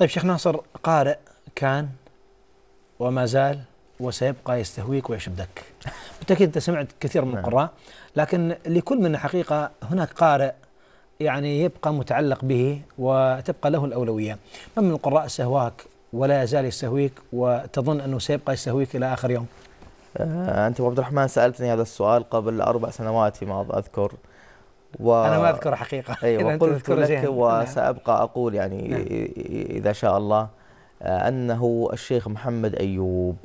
طيب شيخ ناصر قارئ كان وما زال وسيبقى يستهويك ويشدك بالتأكيد أنت سمعت كثير من نعم. القراء لكن لكل منا حقيقة هناك قارئ يعني يبقى متعلق به وتبقى له الأولوية من من القراء سهواك ولا يزال يستهويك وتظن أنه سيبقى يستهويك إلى آخر يوم آه، أنت أبو عبد الرحمن سألتني هذا السؤال قبل أربع سنوات فيما أذكر و... أنا ما أذكر حقيقة أيوة قلت لك وسأبقى أقول يعني نعم. إذا شاء الله آه، أنه الشيخ محمد أيوب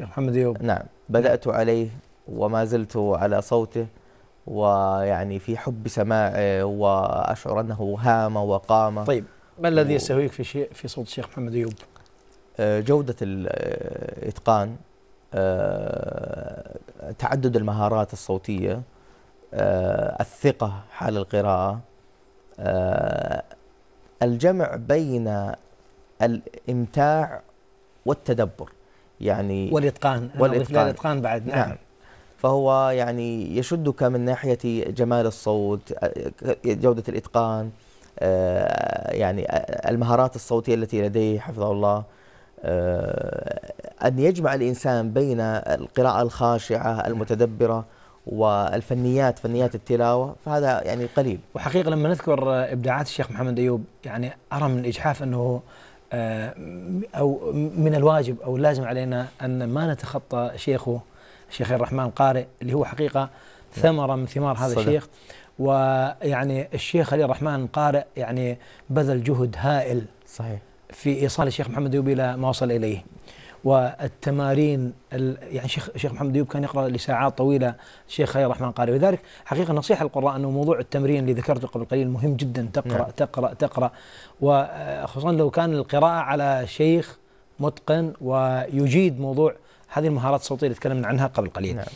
محمد أيوب نعم بدأت نعم. عليه وما زلت على صوته ويعني في حب سماعه وأشعر أنه هام وقام طيب ما الذي و... يستهويك في شيء في صوت الشيخ محمد أيوب؟ آه، جودة الإتقان آه، تعدد المهارات الصوتية آه، الثقة حال القراءة آه، الجمع بين الإمتاع والتدبر يعني والإتقان والإتقان الإتقان بعد نعم, نعم فهو يعني يشدك من ناحية جمال الصوت آه، جودة الإتقان يعني المهارات الصوتية التي لديه حفظه الله أن يجمع الإنسان بين القراءة الخاشعة المتدبرة والفنيات فنيات التلاوه فهذا يعني قليل وحقيقه لما نذكر ابداعات الشيخ محمد ايوب يعني ارى من الاجحاف انه آه، او من الواجب او لازم علينا ان ما نتخطى شيخه الشيخ الرحمن قارئ اللي هو حقيقه ثمره من ثمار هذا صدق. الشيخ ويعني الشيخ علي الرحمن قارئ يعني بذل جهد هائل صحيح في ايصال الشيخ محمد ايوب الى ما وصل اليه والتمارين يعني شيخ شيخ محمد ايوب كان يقرا لساعات طويله شيخ خير الرحمن قاري ولذلك حقيقه نصيحه القراء انه موضوع التمرين اللي ذكرته قبل قليل مهم جدا تقرا نعم. تقرا تقرا وخصوصا لو كان القراءه على شيخ متقن ويجيد موضوع هذه المهارات الصوتيه اللي تكلمنا عنها قبل قليل نعم.